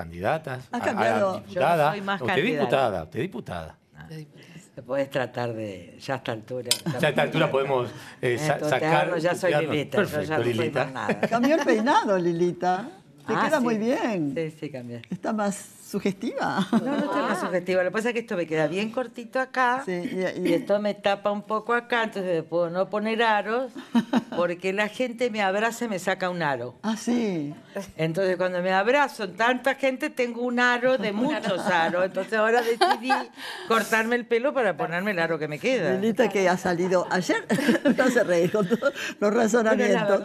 candidatas, Has cambiado. A, diputada. diputada, usted diputada. Te puedes ah. tratar de, ya a esta altura. Ya a esta altura podemos eh, eh, Ya soy Lilita, ya no nada. Cambió peinado, Lilita. Te ah, queda muy bien. Sí, sí, cambia. Está más sugestiva. No, no está más ah. sugestiva. Lo que pasa es que esto me queda bien cortito acá y, esto me tapa un poco acá, entonces puedo no poner aros porque la gente me abraza y me saca un aro. Ah, sí. Entonces cuando me abrazo tanta gente tengo un aro de muchos aros. Entonces ahora decidí cortarme el pelo para ponerme el aro que me queda. Elita que ha salido ayer, no se reír con todos los razonamientos.